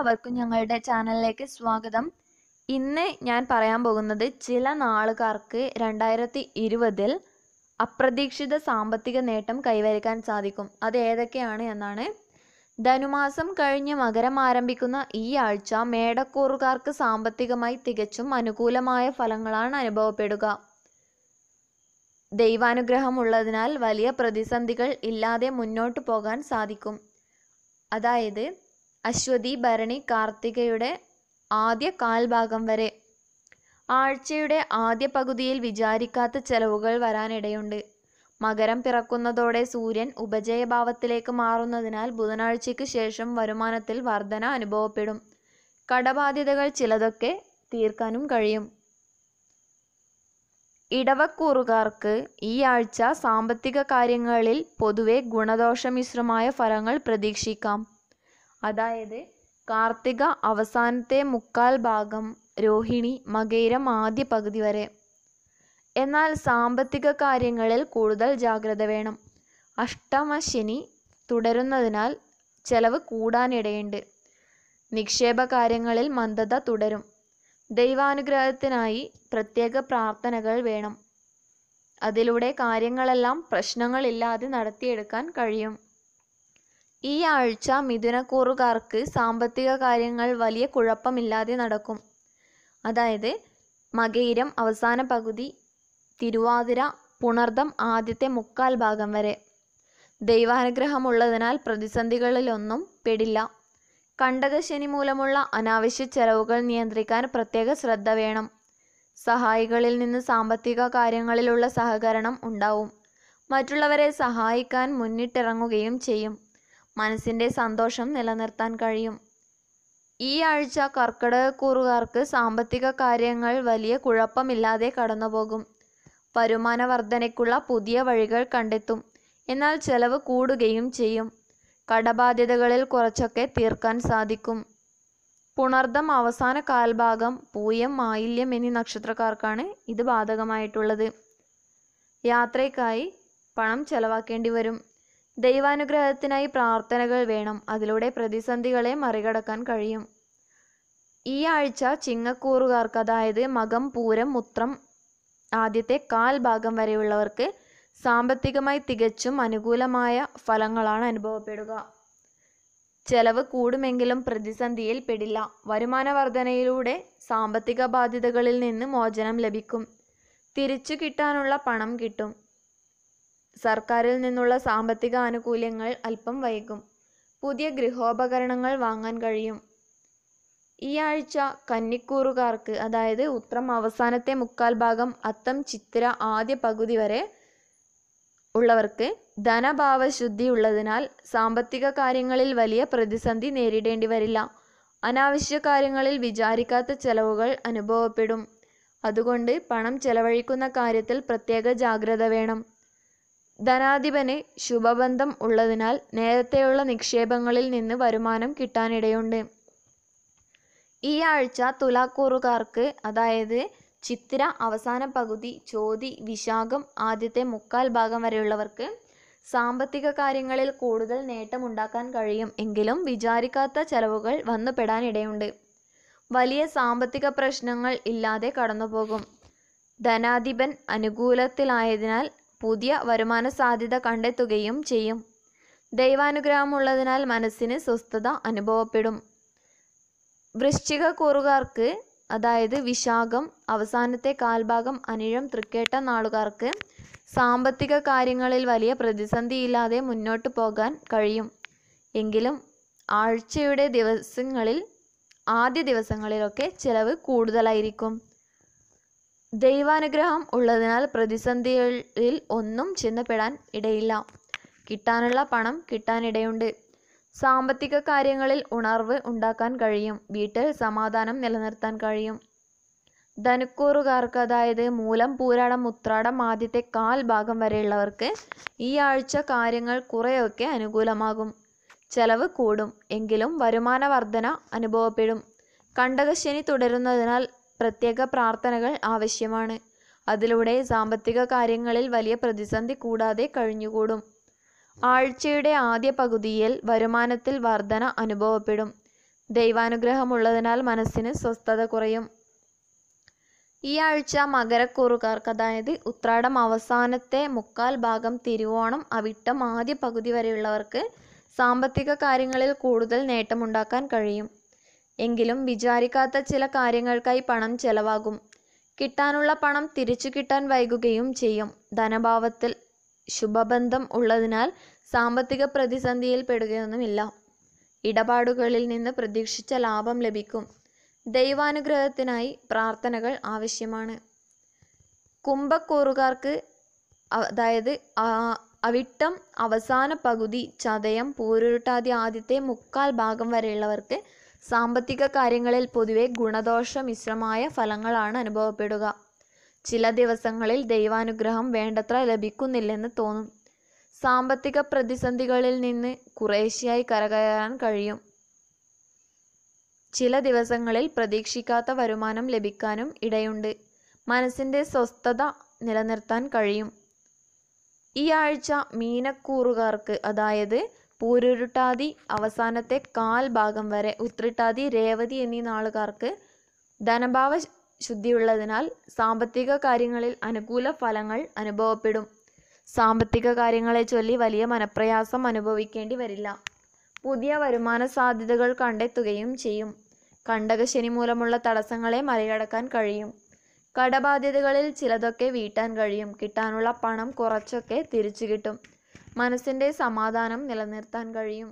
എല്ലാവർക്കും ഞങ്ങളുടെ ചാനലിലേക്ക് സ്വാഗതം ഇന്ന് ഞാൻ പറയാൻ പോകുന്നത് ചില നാളുകാർക്ക് രണ്ടായിരത്തി ഇരുപതിൽ അപ്രതീക്ഷിത സാമ്പത്തിക നേട്ടം കൈവരിക്കാൻ സാധിക്കും അത് ഏതൊക്കെയാണ് എന്നാണ് ധനുമാസം കഴിഞ്ഞ് മകരം ആരംഭിക്കുന്ന ഈ ആഴ്ച മേടക്കൂറുകാർക്ക് സാമ്പത്തികമായി തികച്ചും അനുകൂലമായ ഫലങ്ങളാണ് അനുഭവപ്പെടുക ദൈവാനുഗ്രഹം ഉള്ളതിനാൽ വലിയ പ്രതിസന്ധികൾ ഇല്ലാതെ മുന്നോട്ട് പോകാൻ സാധിക്കും അതായത് അശ്വതി ഭരണി കാർത്തികയുടെ ആദ്യ കാൽഭാഗം വരെ ആഴ്ചയുടെ ആദ്യ പകുതിയിൽ വിചാരിക്കാത്ത ചെലവുകൾ വരാനിടയുണ്ട് മകരം പിറക്കുന്നതോടെ സൂര്യൻ ഉപജയഭാവത്തിലേക്ക് മാറുന്നതിനാൽ ബുധനാഴ്ചയ്ക്ക് ശേഷം വരുമാനത്തിൽ വർധന അനുഭവപ്പെടും കടബാധ്യതകൾ ചിലതൊക്കെ തീർക്കാനും കഴിയും ഇടവക്കൂറുകാർക്ക് ഈ ആഴ്ച സാമ്പത്തിക കാര്യങ്ങളിൽ പൊതുവെ ഗുണദോഷമിശ്രമായ ഫലങ്ങൾ പ്രതീക്ഷിക്കാം അതായത് കാർത്തിക അവസാനത്തെ മുക്കാൽ ഭാഗം രോഹിണി മകേരം ആദ്യ പകുതി വരെ എന്നാൽ സാമ്പത്തിക കാര്യങ്ങളിൽ കൂടുതൽ ജാഗ്രത വേണം അഷ്ടമശനി തുടരുന്നതിനാൽ ചെലവ് കൂടാനിടയുണ്ട് നിക്ഷേപ കാര്യങ്ങളിൽ മന്ദത തുടരും ദൈവാനുഗ്രഹത്തിനായി പ്രത്യേക പ്രാർത്ഥനകൾ വേണം അതിലൂടെ കാര്യങ്ങളെല്ലാം പ്രശ്നങ്ങളില്ലാതെ നടത്തിയെടുക്കാൻ കഴിയും ഈ ആഴ്ച മിഥുനക്കൂറുകാർക്ക് സാമ്പത്തിക കാര്യങ്ങൾ വലിയ കുഴപ്പമില്ലാതെ നടക്കും അതായത് മകയിരം അവസാന പകുതി തിരുവാതിര പുണർദം ആദ്യത്തെ മുക്കാൽ ഭാഗം വരെ ദൈവാനുഗ്രഹമുള്ളതിനാൽ പ്രതിസന്ധികളിലൊന്നും പെടില്ല കണ്ടകശനി മൂലമുള്ള അനാവശ്യ ചെലവുകൾ നിയന്ത്രിക്കാൻ പ്രത്യേക ശ്രദ്ധ വേണം സഹായികളിൽ നിന്ന് സാമ്പത്തിക കാര്യങ്ങളിലുള്ള സഹകരണം ഉണ്ടാവും മറ്റുള്ളവരെ സഹായിക്കാൻ മുന്നിട്ടിറങ്ങുകയും ചെയ്യും മനസ്സിൻ്റെ സന്തോഷം നിലനിർത്താൻ കഴിയും ഈ ആഴ്ച കർക്കിടകക്കൂറുകാർക്ക് സാമ്പത്തിക കാര്യങ്ങൾ വലിയ കുഴപ്പമില്ലാതെ കടന്നുപോകും വരുമാന വർധനയ്ക്കുള്ള പുതിയ വഴികൾ കണ്ടെത്തും എന്നാൽ ചെലവ് കൂടുകയും ചെയ്യും കടബാധ്യതകളിൽ കുറച്ചൊക്കെ തീർക്കാൻ സാധിക്കും പുണർദം അവസാന കാൽഭാഗം പൂയം മായില്യം എന്നീ നക്ഷത്രക്കാർക്കാണ് ഇത് ബാധകമായിട്ടുള്ളത് യാത്രയ്ക്കായി പണം ചെലവാക്കേണ്ടി വരും ദൈവാനുഗ്രഹത്തിനായി പ്രാർത്ഥനകൾ വേണം അതിലൂടെ പ്രതിസന്ധികളെ മറികടക്കാൻ കഴിയും ഈ ആഴ്ച ചിങ്ങക്കൂറുകാർക്ക് അതായത് മകം പൂരം മുത്രം ആദ്യത്തെ കാൽ ഭാഗം വരെയുള്ളവർക്ക് സാമ്പത്തികമായി തികച്ചും അനുകൂലമായ ഫലങ്ങളാണ് അനുഭവപ്പെടുക ചെലവ് കൂടുമെങ്കിലും പ്രതിസന്ധിയിൽ പെടില്ല വരുമാന വർധനയിലൂടെ സാമ്പത്തിക ബാധ്യതകളിൽ നിന്ന് മോചനം ലഭിക്കും തിരിച്ചു കിട്ടാനുള്ള പണം കിട്ടും സർക്കാരിൽ നിന്നുള്ള സാമ്പത്തിക ആനുകൂല്യങ്ങൾ അല്പം വൈകും പുതിയ ഗൃഹോപകരണങ്ങൾ വാങ്ങാൻ കഴിയും ഈ ആഴ്ച കന്നിക്കൂറുകാർക്ക് അതായത് ഉത്രം അവസാനത്തെ മുക്കാൽ ഭാഗം അത്തം ചിത്തിര ആദ്യ പകുതി വരെ ഉള്ളവർക്ക് ധനഭാവശുദ്ധി ഉള്ളതിനാൽ സാമ്പത്തിക കാര്യങ്ങളിൽ വലിയ പ്രതിസന്ധി നേരിടേണ്ടി വരില്ല അനാവശ്യ കാര്യങ്ങളിൽ വിചാരിക്കാത്ത ചെലവുകൾ അനുഭവപ്പെടും അതുകൊണ്ട് പണം ചെലവഴിക്കുന്ന കാര്യത്തിൽ പ്രത്യേക ജാഗ്രത വേണം ധനാധിപന് ശുഭബന്ധം ഉള്ളതിനാൽ നേരത്തെയുള്ള നിക്ഷേപങ്ങളിൽ നിന്ന് വരുമാനം കിട്ടാനിടയുണ്ട് ഈ ആഴ്ച തുലാക്കൂറുകാർക്ക് അതായത് ചിത്തിര അവസാന പകുതി ചോതി വിശാഖം ആദ്യത്തെ മുക്കാൽ ഭാഗം വരെയുള്ളവർക്ക് സാമ്പത്തിക കാര്യങ്ങളിൽ കൂടുതൽ നേട്ടമുണ്ടാക്കാൻ കഴിയും എങ്കിലും വിചാരിക്കാത്ത ചെലവുകൾ വന്നുപെടാനിടയുണ്ട് വലിയ സാമ്പത്തിക പ്രശ്നങ്ങൾ ഇല്ലാതെ കടന്നുപോകും ധനാധിപൻ അനുകൂലത്തിലായതിനാൽ പുതിയ വരുമാന സാധ്യത കണ്ടെത്തുകയും ചെയ്യും ദൈവാനുഗ്രഹമുള്ളതിനാൽ മനസ്സിന് സ്വസ്ഥത അനുഭവപ്പെടും വൃശ്ചിക കൂറുകാർക്ക് അതായത് വിശാഖം അവസാനത്തെ കാൽഭാഗം അനിഴം തൃക്കേട്ട നാളുകാർക്ക് സാമ്പത്തിക കാര്യങ്ങളിൽ വലിയ പ്രതിസന്ധിയില്ലാതെ മുന്നോട്ട് പോകാൻ കഴിയും എങ്കിലും ആഴ്ചയുടെ ദിവസങ്ങളിൽ ആദ്യ ദിവസങ്ങളിലൊക്കെ ചിലവ് കൂടുതലായിരിക്കും ദൈവാനുഗ്രഹം ഉള്ളതിനാൽ പ്രതിസന്ധികളിൽ ഒന്നും ചെന്നപ്പെടാൻ ഇടയില്ല കിട്ടാനുള്ള പണം കിട്ടാനിടയുണ്ട് സാമ്പത്തിക കാര്യങ്ങളിൽ ഉണർവ് ഉണ്ടാക്കാൻ കഴിയും വീട്ടിൽ സമാധാനം നിലനിർത്താൻ കഴിയും ധനുക്കൂറുകാർക്ക് അതായത് മൂലം പൂരാടം ഉത്രാടം ആദ്യത്തെ കാൽ ഭാഗം വരെയുള്ളവർക്ക് ഈ ആഴ്ച കാര്യങ്ങൾ കുറേയൊക്കെ അനുകൂലമാകും ചെലവ് കൂടും എങ്കിലും വരുമാന വർധന അനുഭവപ്പെടും കണ്ടകശനി തുടരുന്നതിനാൽ പ്രത്യേക പ്രാർത്ഥനകൾ ആവശ്യമാണ് അതിലൂടെ സാമ്പത്തിക കാര്യങ്ങളിൽ വലിയ പ്രതിസന്ധി കൂടാതെ കഴിഞ്ഞുകൂടും ആഴ്ചയുടെ ആദ്യ പകുതിയിൽ വരുമാനത്തിൽ വർധന അനുഭവപ്പെടും ദൈവാനുഗ്രഹമുള്ളതിനാൽ മനസ്സിന് സ്വസ്ഥത കുറയും ഈ ആഴ്ച മകരക്കൂറുകാർക്ക് അതായത് ഉത്രാടം അവസാനത്തെ മുക്കാൽ ഭാഗം തിരുവോണം അവിട്ടം ആദ്യ പകുതി വരെയുള്ളവർക്ക് സാമ്പത്തിക കാര്യങ്ങളിൽ കൂടുതൽ നേട്ടമുണ്ടാക്കാൻ കഴിയും എങ്കിലും വിചാരിക്കാത്ത ചില കാര്യങ്ങൾക്കായി പണം ചെലവാകും കിട്ടാനുള്ള പണം തിരിച്ചു കിട്ടാൻ വൈകുകയും ചെയ്യും ധനഭാവത്തിൽ ശുഭബന്ധം ഉള്ളതിനാൽ സാമ്പത്തിക പ്രതിസന്ധിയിൽ പെടുകയൊന്നുമില്ല ഇടപാടുകളിൽ നിന്ന് പ്രതീക്ഷിച്ച ലാഭം ലഭിക്കും ദൈവാനുഗ്രഹത്തിനായി പ്രാർത്ഥനകൾ ആവശ്യമാണ് കുംഭക്കൂറുകാർക്ക് അതായത് അവിട്ടം അവസാന പകുതി ചതയം പൂരുരുട്ടാതി ആദ്യത്തെ മുക്കാൽ ഭാഗം വരെയുള്ളവർക്ക് സാമ്പത്തിക കാര്യങ്ങളിൽ പൊതുവെ ഗുണദോഷ മിശ്രമായ ഫലങ്ങളാണ് അനുഭവപ്പെടുക ചില ദിവസങ്ങളിൽ ദൈവാനുഗ്രഹം വേണ്ടത്ര ലഭിക്കുന്നില്ലെന്ന് തോന്നും സാമ്പത്തിക പ്രതിസന്ധികളിൽ നിന്ന് കുറേശ്ശെയായി കരകയറാൻ കഴിയും ചില ദിവസങ്ങളിൽ പ്രതീക്ഷിക്കാത്ത വരുമാനം ലഭിക്കാനും ഇടയുണ്ട് മനസ്സിൻ്റെ സ്വസ്ഥത നിലനിർത്താൻ കഴിയും ഈ ആഴ്ച മീനക്കൂറുകാർക്ക് അതായത് പൂരുരുട്ടാതി അവസാനത്തെ കാൽ ഭാഗം വരെ ഉത്രിട്ടാതി രേവതി എന്നീ നാളുകാർക്ക് ധനഭാവ ശുദ്ധിയുള്ളതിനാൽ സാമ്പത്തിക കാര്യങ്ങളിൽ അനുകൂല ഫലങ്ങൾ അനുഭവപ്പെടും സാമ്പത്തിക കാര്യങ്ങളെ ചൊല്ലി വലിയ മനപ്രയാസം അനുഭവിക്കേണ്ടി വരില്ല പുതിയ വരുമാന സാധ്യതകൾ കണ്ടെത്തുകയും ചെയ്യും കണ്ടകശനി മൂലമുള്ള തടസ്സങ്ങളെ മറികടക്കാൻ കഴിയും കടബാധ്യതകളിൽ ചിലതൊക്കെ വീട്ടാൻ കഴിയും കിട്ടാനുള്ള പണം കുറച്ചൊക്കെ തിരിച്ചു കിട്ടും മനസ്സിൻ്റെ സമാധാനം നിലനിർത്താൻ കഴിയും